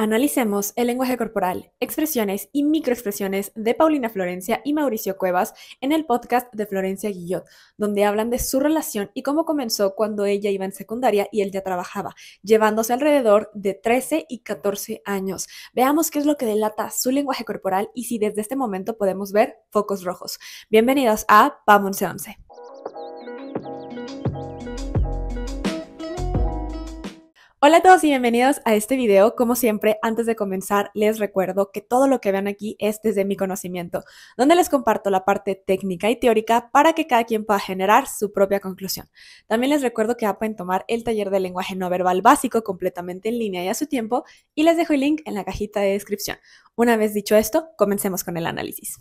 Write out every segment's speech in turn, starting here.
Analicemos el lenguaje corporal, expresiones y microexpresiones de Paulina Florencia y Mauricio Cuevas en el podcast de Florencia Guillot, donde hablan de su relación y cómo comenzó cuando ella iba en secundaria y él ya trabajaba, llevándose alrededor de 13 y 14 años. Veamos qué es lo que delata su lenguaje corporal y si desde este momento podemos ver focos rojos. Bienvenidos a Vamos 11. Hola a todos y bienvenidos a este video. Como siempre, antes de comenzar, les recuerdo que todo lo que vean aquí es desde mi conocimiento, donde les comparto la parte técnica y teórica para que cada quien pueda generar su propia conclusión. También les recuerdo que pueden tomar el taller de lenguaje no verbal básico completamente en línea y a su tiempo, y les dejo el link en la cajita de descripción. Una vez dicho esto, comencemos con el análisis.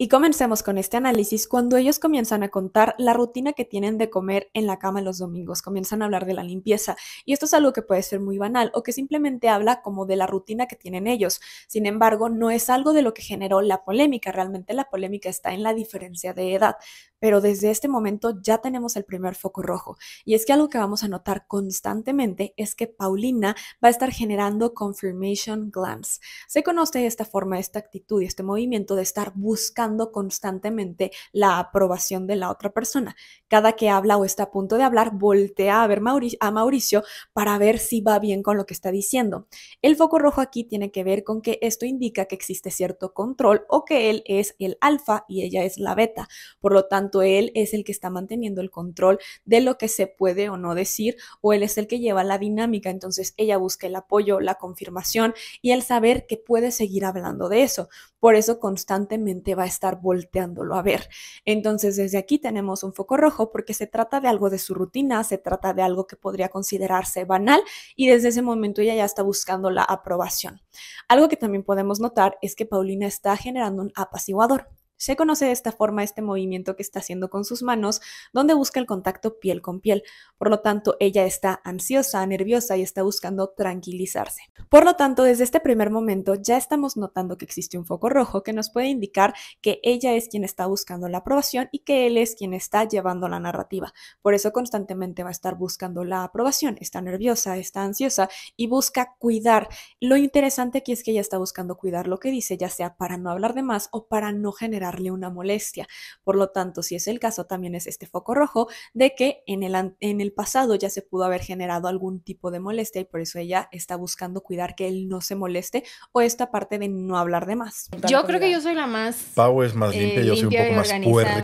Y comencemos con este análisis cuando ellos comienzan a contar la rutina que tienen de comer en la cama los domingos, comienzan a hablar de la limpieza. Y esto es algo que puede ser muy banal o que simplemente habla como de la rutina que tienen ellos. Sin embargo, no es algo de lo que generó la polémica, realmente la polémica está en la diferencia de edad. Pero desde este momento ya tenemos el primer foco rojo. Y es que algo que vamos a notar constantemente es que Paulina va a estar generando confirmation glance. Se conoce esta forma, esta actitud y este movimiento de estar buscando constantemente la aprobación de la otra persona. Cada que habla o está a punto de hablar, voltea a ver a Mauricio para ver si va bien con lo que está diciendo. El foco rojo aquí tiene que ver con que esto indica que existe cierto control o que él es el alfa y ella es la beta. Por lo tanto, él es el que está manteniendo el control de lo que se puede o no decir, o él es el que lleva la dinámica, entonces ella busca el apoyo, la confirmación y el saber que puede seguir hablando de eso. Por eso constantemente va a estar volteándolo a ver. Entonces desde aquí tenemos un foco rojo porque se trata de algo de su rutina, se trata de algo que podría considerarse banal y desde ese momento ella ya está buscando la aprobación. Algo que también podemos notar es que Paulina está generando un apaciguador. Se conoce de esta forma este movimiento que está haciendo con sus manos, donde busca el contacto piel con piel. Por lo tanto, ella está ansiosa, nerviosa y está buscando tranquilizarse. Por lo tanto, desde este primer momento ya estamos notando que existe un foco rojo que nos puede indicar que ella es quien está buscando la aprobación y que él es quien está llevando la narrativa. Por eso constantemente va a estar buscando la aprobación. Está nerviosa, está ansiosa y busca cuidar. Lo interesante aquí es que ella está buscando cuidar lo que dice, ya sea para no hablar de más o para no generar darle una molestia. Por lo tanto, si es el caso, también es este foco rojo de que en el, en el pasado ya se pudo haber generado algún tipo de molestia y por eso ella está buscando cuidar que él no se moleste o esta parte de no hablar de más. Yo creo que yo soy la más... Pau es más eh, limpia, yo soy un poco más fuerte.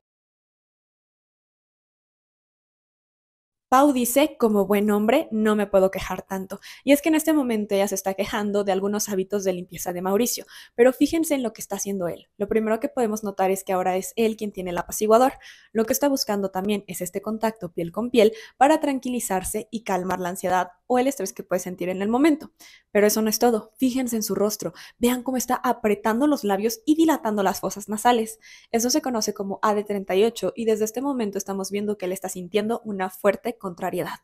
Pau dice, como buen hombre, no me puedo quejar tanto. Y es que en este momento ella se está quejando de algunos hábitos de limpieza de Mauricio, pero fíjense en lo que está haciendo él. Lo primero que podemos notar es que ahora es él quien tiene el apaciguador. Lo que está buscando también es este contacto piel con piel para tranquilizarse y calmar la ansiedad o el estrés que puede sentir en el momento. Pero eso no es todo. Fíjense en su rostro, vean cómo está apretando los labios y dilatando las fosas nasales. Eso se conoce como AD38 y desde este momento estamos viendo que él está sintiendo una fuerte contrariedad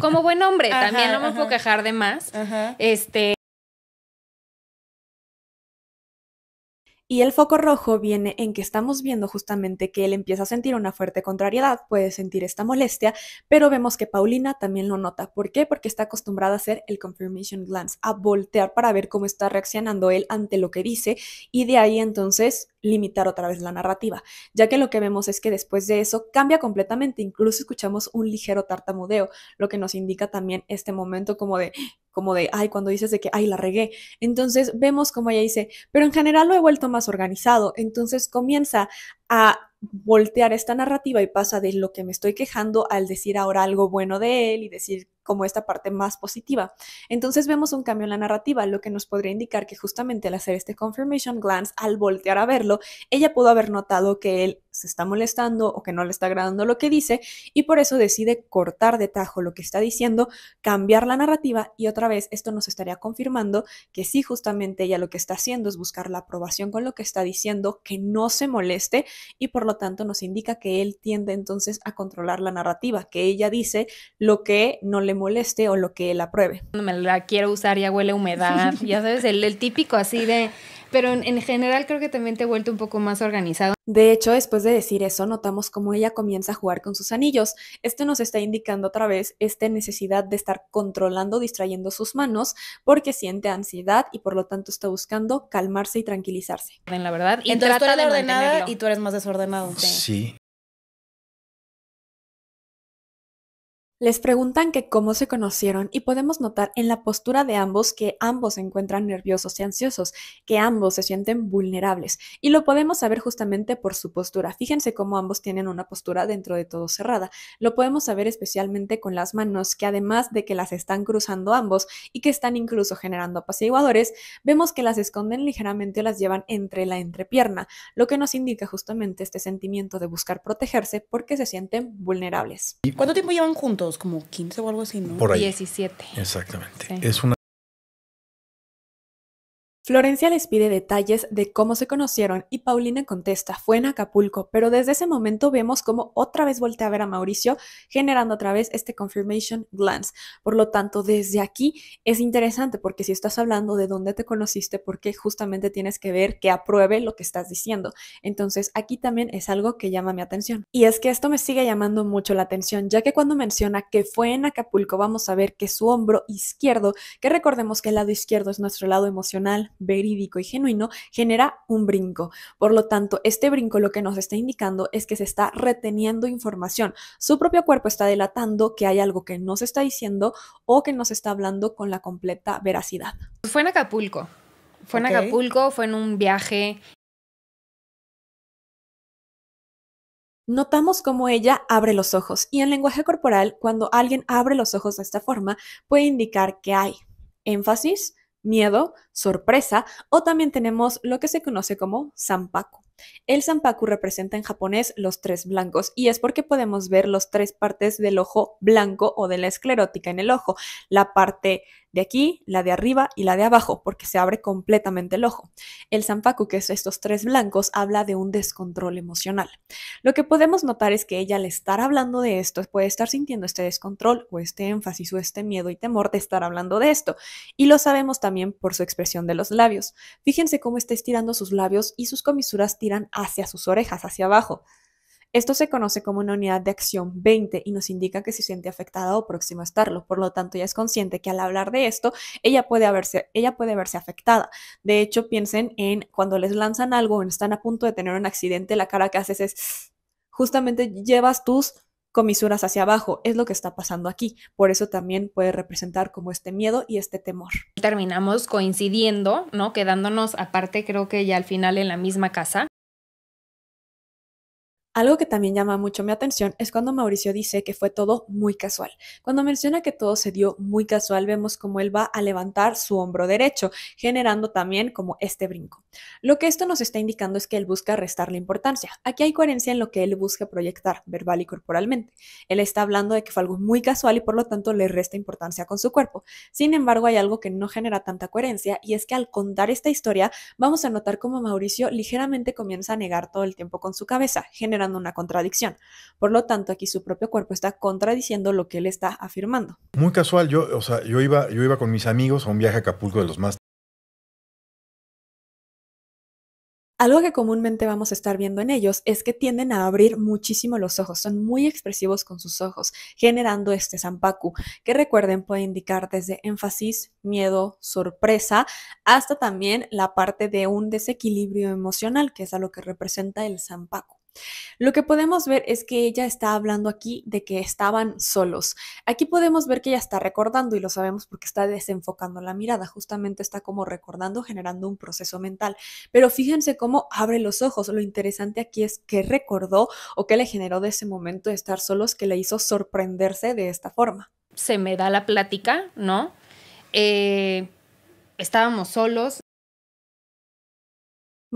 como buen hombre, también no me puedo quejar de más. Este, Y el foco rojo viene en que estamos viendo justamente que él empieza a sentir una fuerte contrariedad, puede sentir esta molestia, pero vemos que Paulina también lo nota. ¿Por qué? Porque está acostumbrada a hacer el confirmation glance, a voltear para ver cómo está reaccionando él ante lo que dice y de ahí entonces limitar otra vez la narrativa, ya que lo que vemos es que después de eso cambia completamente, incluso escuchamos un ligero tartamudeo, lo que nos indica también este momento como de como de ay cuando dices de que ay la regué. Entonces vemos como ella dice, "Pero en general lo he vuelto más más organizado. Entonces comienza a voltear esta narrativa y pasa de lo que me estoy quejando al decir ahora algo bueno de él y decir como esta parte más positiva. Entonces vemos un cambio en la narrativa, lo que nos podría indicar que justamente al hacer este confirmation glance, al voltear a verlo, ella pudo haber notado que él se está molestando o que no le está agradando lo que dice y por eso decide cortar de tajo lo que está diciendo, cambiar la narrativa y otra vez esto nos estaría confirmando que sí, justamente ella lo que está haciendo es buscar la aprobación con lo que está diciendo, que no se moleste y por lo tanto nos indica que él tiende entonces a controlar la narrativa, que ella dice lo que no le moleste o lo que él apruebe. Me la quiero usar, ya huele humedad, ya sabes, el típico así de pero en, general creo que también te he vuelto un poco más organizado. De hecho, después de decir eso, notamos cómo ella comienza a jugar con sus anillos. Esto nos está indicando otra vez esta necesidad de estar controlando, distrayendo sus manos, porque siente ansiedad y por lo tanto está buscando calmarse y tranquilizarse. La verdad. Y tú eres ordenada y tú eres más desordenado. sí. Les preguntan que cómo se conocieron y podemos notar en la postura de ambos que ambos se encuentran nerviosos y ansiosos, que ambos se sienten vulnerables y lo podemos saber justamente por su postura. Fíjense cómo ambos tienen una postura dentro de todo cerrada. Lo podemos saber especialmente con las manos que además de que las están cruzando ambos y que están incluso generando apaciguadores, vemos que las esconden ligeramente o las llevan entre la entrepierna, lo que nos indica justamente este sentimiento de buscar protegerse porque se sienten vulnerables. ¿Cuánto tiempo llevan juntos? como 15 o algo así, ¿no? Por ahí. 17. Exactamente. Es una Florencia les pide detalles de cómo se conocieron y Paulina contesta, fue en Acapulco, pero desde ese momento vemos cómo otra vez voltea a ver a Mauricio, generando otra vez este confirmation glance. Por lo tanto, desde aquí es interesante porque si estás hablando de dónde te conociste, porque justamente tienes que ver que apruebe lo que estás diciendo. Entonces, aquí también es algo que llama mi atención. Y es que esto me sigue llamando mucho la atención, ya que cuando menciona que fue en Acapulco, vamos a ver que su hombro izquierdo, que recordemos que el lado izquierdo es nuestro lado emocional, verídico y genuino, genera un brinco. Por lo tanto, este brinco lo que nos está indicando es que se está reteniendo información. Su propio cuerpo está delatando que hay algo que no se está diciendo o que no se está hablando con la completa veracidad. Fue en Acapulco. Fue en Acapulco, fue en un viaje Notamos cómo ella abre los ojos y en lenguaje corporal, cuando alguien abre los ojos de esta forma, puede indicar que hay énfasis, miedo, sorpresa o también tenemos lo que se conoce como zampaku. El zampaku representa en japonés los tres blancos y es porque podemos ver las tres partes del ojo blanco o de la esclerótica en el ojo, la parte de aquí, la de arriba y la de abajo, porque se abre completamente el ojo. El Sanfaku, que es estos tres blancos, habla de un descontrol emocional. Lo que podemos notar es que ella al estar hablando de esto puede estar sintiendo este descontrol o este énfasis o este miedo y temor de estar hablando de esto. Y lo sabemos también por su expresión de los labios. Fíjense cómo está estirando sus labios y sus comisuras tiran hacia sus orejas, hacia abajo. Esto se conoce como una unidad de acción 20 y nos indica que se siente afectada o próxima a estarlo. Por lo tanto, ella es consciente que al hablar de esto, ella puede, ella puede verse afectada. De hecho, piensen en cuando les lanzan algo o están a punto de tener un accidente, la cara que haces es justamente llevas tus comisuras hacia abajo. Es lo que está pasando aquí. Por eso también puede representar como este miedo y este temor. Terminamos coincidiendo, ¿no? Quedándonos aparte, creo que ya al final en la misma casa. Algo que también llama mucho mi atención es cuando Mauricio dice que fue todo muy casual. Cuando menciona que todo se dio muy casual, vemos como él va a levantar su hombro derecho, generando también como este brinco. Lo que esto nos está indicando es que él busca restarle importancia. Aquí hay coherencia en lo que él busca proyectar verbal y corporalmente. Él está hablando de que fue algo muy casual y por lo tanto le resta importancia con su cuerpo. Sin embargo, hay algo que no genera tanta coherencia y es que al contar esta historia vamos a notar cómo Mauricio ligeramente comienza a negar todo el tiempo con su cabeza, generando una contradicción. Por lo tanto, aquí su propio cuerpo está contradiciendo lo que él está afirmando. Muy casual, yo, yo iba, yo iba con mis amigos a un viaje a Acapulco de los más Algo que comúnmente vamos a estar viendo en ellos es que tienden a abrir muchísimo los ojos, son muy expresivos con sus ojos, generando este zampaku, que recuerden puede indicar desde énfasis, miedo, sorpresa, hasta también la parte de un desequilibrio emocional, que es a lo que representa el zampaku. Lo que podemos ver es que ella está hablando aquí de que estaban solos. Aquí podemos ver que ella está recordando y lo sabemos porque está desenfocando la mirada, justamente está como recordando, generando un proceso mental. Pero fíjense cómo abre los ojos. Lo interesante aquí es que recordó o que le generó de ese momento de estar solos que le hizo sorprenderse de esta forma. Se me da la plática, ¿no? Eh, estábamos solos,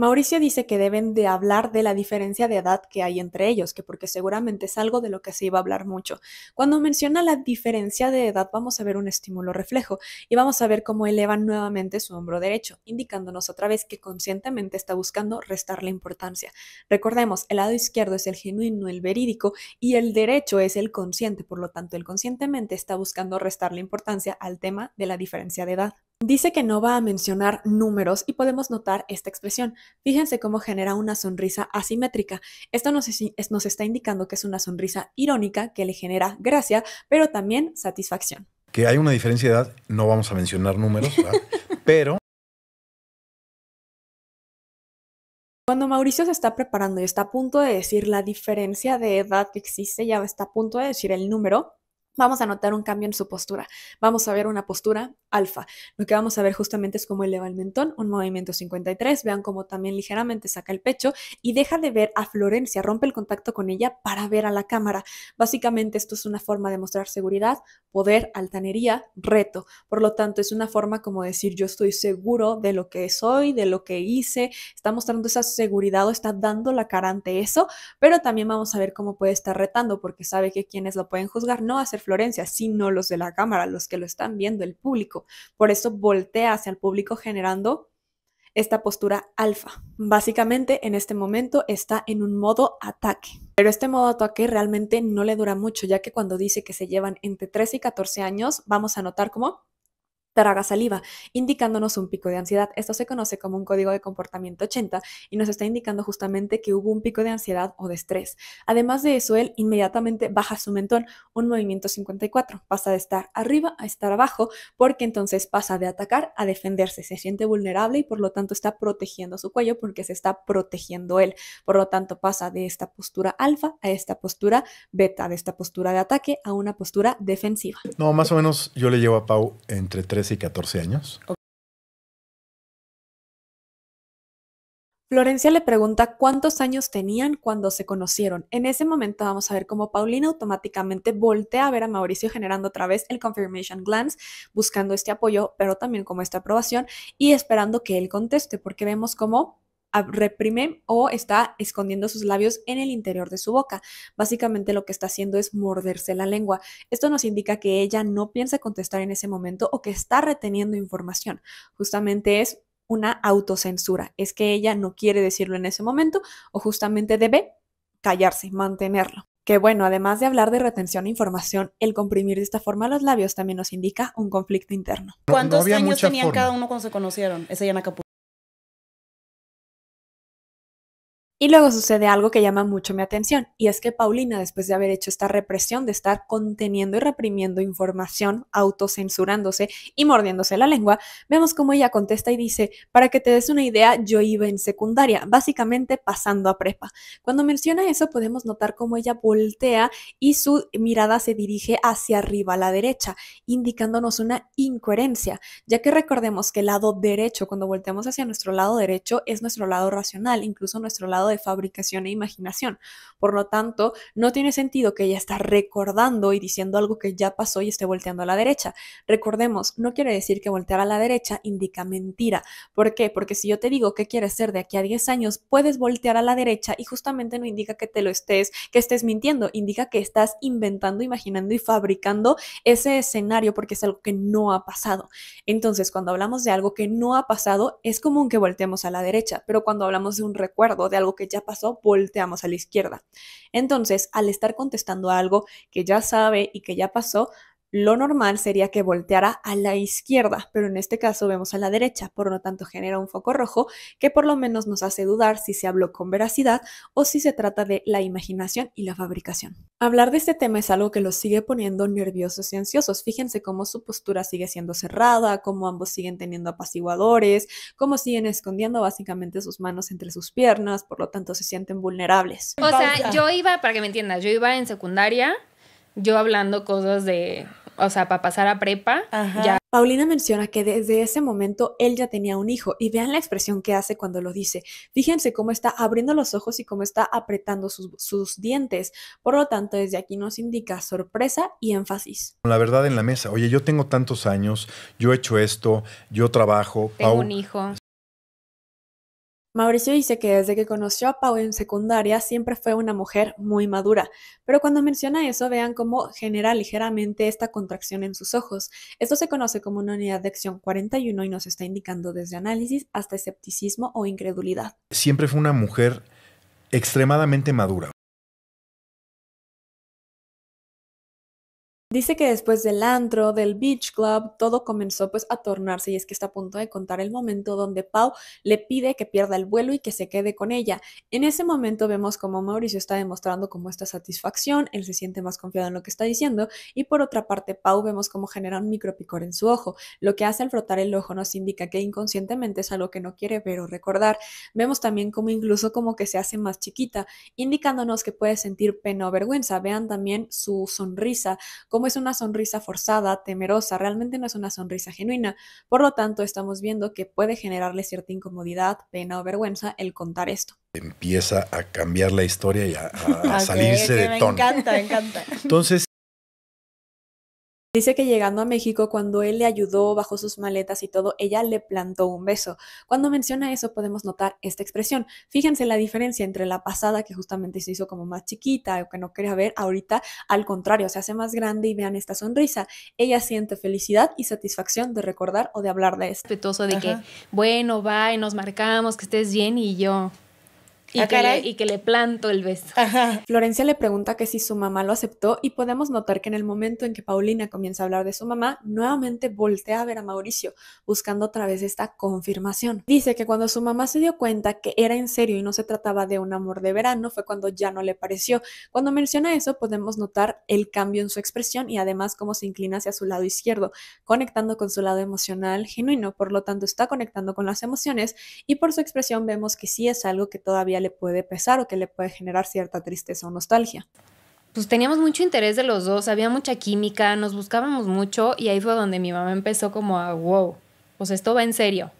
Mauricio dice que deben de hablar de la diferencia de edad que hay entre ellos, que porque seguramente es algo de lo que se iba a hablar mucho. Cuando menciona la diferencia de edad, vamos a ver un estímulo reflejo y vamos a ver cómo eleva nuevamente su hombro derecho, indicándonos otra vez que conscientemente está buscando restar la importancia. Recordemos, el lado izquierdo es el genuino, el verídico, y el derecho es el consciente, por lo tanto, el conscientemente está buscando restar la importancia al tema de la diferencia de edad. Dice que no va a mencionar números y podemos notar esta expresión. Fíjense cómo genera una sonrisa asimétrica. Esto nos, está indicando que es una sonrisa irónica que le genera gracia, pero también satisfacción. Que hay una diferencia de edad, no vamos a mencionar números, pero Cuando Mauricio se está preparando y está a punto de decir la diferencia de edad que existe, ya está a punto de decir el número, vamos a notar un cambio en su postura. Vamos a ver una postura alfa. Lo que vamos a ver justamente es cómo eleva el mentón, un movimiento 53. Vean cómo también ligeramente saca el pecho y deja de ver a Florencia, rompe el contacto con ella para ver a la cámara. Básicamente esto es una forma de mostrar seguridad, poder, altanería, reto. Por lo tanto, es una forma como decir yo estoy seguro de lo que soy, de lo que hice. Está mostrando esa seguridad o está dando la cara ante eso, pero también vamos a ver cómo puede estar retando porque sabe que quienes lo pueden juzgar no hacer Florencia, sino los de la cámara, los que lo están viendo, el público. Por eso voltea hacia el público generando esta postura alfa. Básicamente en este momento está en un modo ataque, pero este modo ataque realmente no le dura mucho, ya que cuando dice que se llevan entre 13 y 14 años, vamos a notar cómo traga saliva, indicándonos un pico de ansiedad. Esto se conoce como un código de comportamiento 80 y nos está indicando justamente que hubo un pico de ansiedad o de estrés. Además de eso, él inmediatamente baja su mentón, un movimiento 54, pasa de estar arriba a estar abajo, porque entonces pasa de atacar a defenderse, se siente vulnerable y por lo tanto está protegiendo su cuello porque se está protegiendo él. Por lo tanto, pasa de esta postura alfa a esta postura beta, de esta postura de ataque a una postura defensiva. No, más o menos yo le llevo a Pau entre tres y 14 años. Florencia le pregunta cuántos años tenían cuando se conocieron. En ese momento vamos a ver cómo Paulina automáticamente voltea a ver a Mauricio generando otra vez el confirmation glance, buscando este apoyo, pero también como esta aprobación y esperando que él conteste, porque vemos cómo reprime o está escondiendo sus labios en el interior de su boca. Básicamente lo que está haciendo es morderse la lengua. Esto nos indica que ella no piensa contestar en ese momento o que está reteniendo información. Justamente es una autocensura. Es que ella no quiere decirlo en ese momento o justamente debe callarse, mantenerlo. Que bueno, además de hablar de retención de información, el comprimir de esta forma los labios también nos indica un conflicto interno. ¿Cuántos años tenían cada uno cuando se conocieron? Esa ya no Y luego sucede algo que llama mucho mi atención, y es que Paulina, después de haber hecho esta represión, de estar conteniendo y reprimiendo información, autocensurándose y mordiéndose la lengua, vemos cómo ella contesta y dice, para que te des una idea, yo iba en secundaria, básicamente pasando a prepa. Cuando menciona eso, podemos notar cómo ella voltea y su mirada se dirige hacia arriba a la derecha, indicándonos una incoherencia, ya que recordemos que el lado derecho, cuando volteamos hacia nuestro lado derecho, es nuestro lado racional, incluso nuestro lado de fabricación e imaginación. Por lo tanto, no tiene sentido que ella está recordando y diciendo algo que ya pasó y esté volteando a la derecha. Recordemos, no quiere decir que voltear a la derecha indica mentira. ¿Por qué? Porque si yo te digo qué quieres ser de aquí a 10 años, puedes voltear a la derecha y justamente no indica que te lo estés, que estés mintiendo, indica que estás inventando, imaginando y fabricando ese escenario porque es algo que no ha pasado. Entonces, cuando hablamos de algo que no ha pasado, es común que volteemos a la derecha, pero cuando hablamos de un recuerdo, de algo que que ya pasó, volteamos a la izquierda. Entonces, al estar contestando algo que ya sabe y que ya pasó, lo normal sería que volteara a la izquierda, pero en este caso vemos a la derecha, por lo tanto genera un foco rojo que por lo menos nos hace dudar si se habló con veracidad o si se trata de la imaginación y la fabricación. Hablar de este tema es algo que los sigue poniendo nerviosos y ansiosos. Fíjense cómo su postura sigue siendo cerrada, cómo ambos siguen teniendo apaciguadores, cómo siguen escondiendo básicamente sus manos entre sus piernas, por lo tanto se sienten vulnerables. O sea, yo iba, para que me entiendas, yo iba en secundaria, yo hablando cosas de o sea, para pasar a prepa, ya. Paulina menciona que desde ese momento él ya tenía un hijo y vean la expresión que hace cuando lo dice. Fíjense cómo está abriendo los ojos y cómo está apretando sus, dientes. Por lo tanto, desde aquí nos indica sorpresa y énfasis. La verdad en la mesa, oye, yo tengo tantos años, yo he hecho esto, yo trabajo. Tengo un hijo. Mauricio dice que desde que conoció a Pau en secundaria siempre fue una mujer muy madura, pero cuando menciona eso vean cómo genera ligeramente esta contracción en sus ojos. Esto se conoce como una unidad de acción 41 y nos está indicando desde análisis hasta escepticismo o incredulidad. Siempre fue una mujer extremadamente madura. Dice que después del antro, del beach club, todo comenzó pues a tornarse y es que está a punto de contar el momento donde Pau le pide que pierda el vuelo y que se quede con ella. En ese momento vemos como Mauricio está demostrando como esta satisfacción, él se siente más confiado en lo que está diciendo y por otra parte Pau vemos como genera un micropicor en su ojo. Lo que hace al frotar el ojo nos indica que inconscientemente es algo que no quiere ver o recordar. Vemos también como incluso como que se hace más chiquita, indicándonos que puede sentir pena o vergüenza. Vean también su sonrisa, como es una sonrisa forzada, temerosa, realmente no es una sonrisa genuina. Por lo tanto, estamos viendo que puede generarle cierta incomodidad, pena o vergüenza el contar esto. Empieza a cambiar la historia y a, salirse de tono. Me encanta, me encanta. Entonces, Dice que llegando a México, cuando él le ayudó, bajó sus maletas y todo, ella le plantó un beso. Cuando menciona eso, podemos notar esta expresión. Fíjense la diferencia entre la pasada, que justamente se hizo como más chiquita o que no quería ver, ahorita al contrario, se hace más grande y vean esta sonrisa. Ella siente felicidad y satisfacción de recordar o de hablar de esto. Respetuoso de que, bueno, va y nos marcamos, que estés bien y yo. Ah, y, que le, planto el beso. Florencia le pregunta que si su mamá lo aceptó y podemos notar que en el momento en que Paulina comienza a hablar de su mamá, nuevamente voltea a ver a Mauricio, buscando otra vez esta confirmación. Dice que cuando su mamá se dio cuenta que era en serio y no se trataba de un amor de verano, fue cuando ya no le pareció. Cuando menciona eso, podemos notar el cambio en su expresión y además cómo se inclina hacia su lado izquierdo, conectando con su lado emocional genuino, por lo tanto está conectando con las emociones y por su expresión vemos que sí es algo que todavía le puede pesar o que le puede generar cierta tristeza o nostalgia. Pues teníamos mucho interés de los dos, había mucha química, nos buscábamos mucho y ahí fue donde mi mamá empezó como a, wow, pues esto va en serio.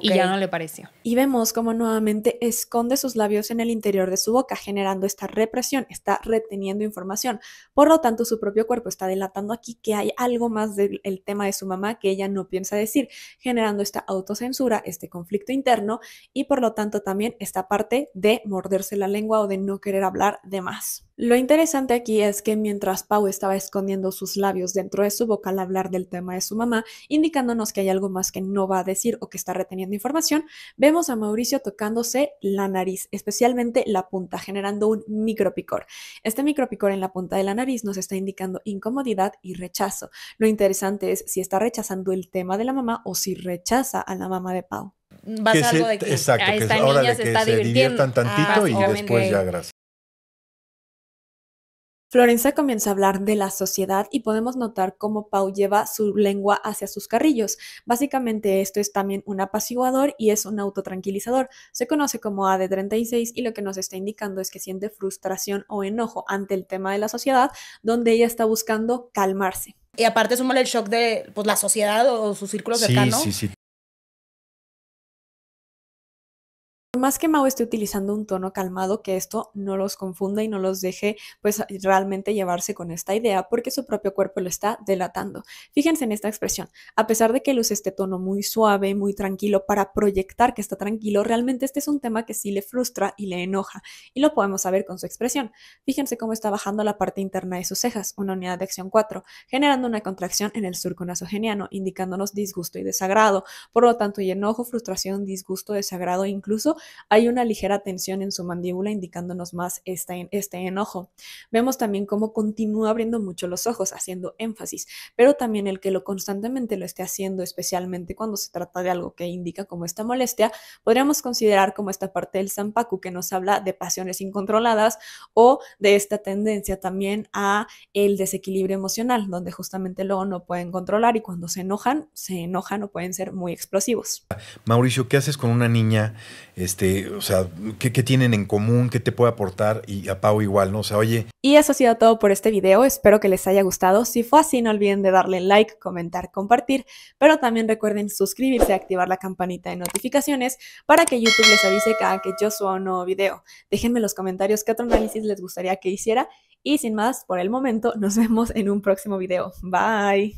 Y ya no le pareció. Y vemos cómo nuevamente esconde sus labios en el interior de su boca, generando esta represión, está reteniendo información. Por lo tanto, su propio cuerpo está delatando aquí que hay algo más del tema de su mamá que ella no piensa decir, generando esta autocensura, este conflicto interno y por lo tanto también esta parte de morderse la lengua o de no querer hablar de más. Lo interesante aquí es que mientras Pau estaba escondiendo sus labios dentro de su boca al hablar del tema de su mamá, indicándonos que hay algo más que no va a decir o que está reteniendo información, vemos a Mauricio tocándose la nariz, especialmente la punta, generando un micropicor. Este micropicor en la punta de la nariz nos está indicando incomodidad y rechazo. Lo interesante es si está rechazando el tema de la mamá o si rechaza a la mamá de Pau. Basado que de que se diviertan ah, tantito y después ya gracias. Florencia comienza a hablar de la sociedad y podemos notar cómo Pau lleva su lengua hacia sus carrillos. Básicamente esto es también un apaciguador y es un autotranquilizador. Se conoce como AD36 y lo que nos está indicando es que siente frustración o enojo ante el tema de la sociedad, donde ella está buscando calmarse. Y aparte mal el shock de pues, la sociedad o su círculo cercano. Sí, sí, sí, Más que Mao esté utilizando un tono calmado, que esto no los confunda y no los deje pues realmente llevarse con esta idea, porque su propio cuerpo lo está delatando. Fíjense en esta expresión. A pesar de que luce este tono muy suave, muy tranquilo, para proyectar que está tranquilo, realmente este es un tema que sí le frustra y le enoja. Y lo podemos saber con su expresión. Fíjense cómo está bajando la parte interna de sus cejas, una unidad de acción 4, generando una contracción en el surco nasogeniano, indicándonos disgusto y desagrado. Por lo tanto, y enojo, frustración, disgusto, desagrado, incluso hay una ligera tensión en su mandíbula indicándonos más este, este enojo. Vemos también cómo continúa abriendo mucho los ojos, haciendo énfasis, pero también el que lo constantemente lo esté haciendo, especialmente cuando se trata de algo que indica como esta molestia, podríamos considerar como esta parte del Zampaku que nos habla de pasiones incontroladas o de esta tendencia también a el desequilibrio emocional, donde justamente luego no pueden controlar y cuando se enojan, se enojan o pueden ser muy explosivos. Mauricio, ¿qué haces con una niña? este, o sea, ¿qué, tienen en común, qué te puede aportar y a Pau igual, ¿no? O sea, oye. Y eso ha sido todo por este video, espero que les haya gustado. Si fue así, no olviden de darle like, comentar, compartir, pero también recuerden suscribirse, y activar la campanita de notificaciones para que YouTube les avise cada que yo suba un nuevo video. Déjenme en los comentarios qué otro análisis les gustaría que hiciera y sin más, por el momento, nos vemos en un próximo video. Bye.